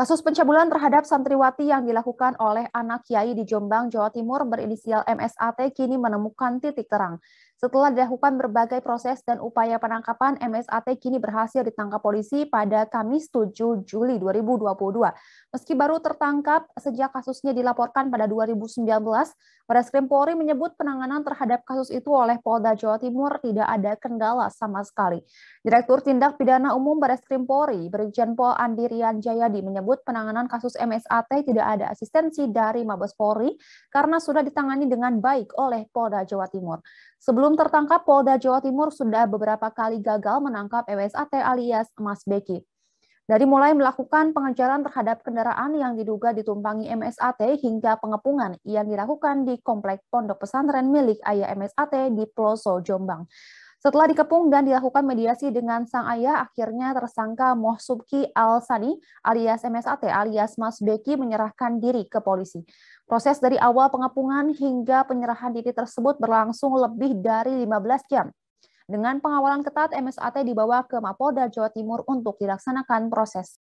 Kasus pencabulan terhadap santriwati yang dilakukan oleh anak kiai di Jombang, Jawa Timur berinisial MSAT kini menemukan titik terang. Setelah dilakukan berbagai proses dan upaya penangkapan, MSAT kini berhasil ditangkap polisi pada Kamis 7 Juli 2022. Meski baru tertangkap sejak kasusnya dilaporkan pada 2019, Reskrim Polri menyebut penanganan terhadap kasus itu oleh Polda Jawa Timur tidak ada kendala sama sekali. Direktur Tindak Pidana Umum Barreskrim Polri, Brigjen Pol Andirian Jayadi menyebut menyebut penanganan kasus MSAT tidak ada asistensi dari Mabes Polri karena sudah ditangani dengan baik oleh Polda Jawa Timur. Sebelum tertangkap, Polda Jawa Timur sudah beberapa kali gagal menangkap MSAT alias Mas Beki. Dari mulai melakukan pengejaran terhadap kendaraan yang diduga ditumpangi MSAT hingga pengepungan yang dilakukan di Komplek Pondok Pesantren milik ayah MSAT di Peloso, Jombang. Setelah dikepung dan dilakukan mediasi dengan sang ayah, akhirnya tersangka Mohsubki Al-Sani alias MSAT alias Mas Beki menyerahkan diri ke polisi. Proses dari awal pengepungan hingga penyerahan diri tersebut berlangsung lebih dari 15 jam. Dengan pengawalan ketat, MSAT dibawa ke Mapolda Jawa Timur untuk dilaksanakan proses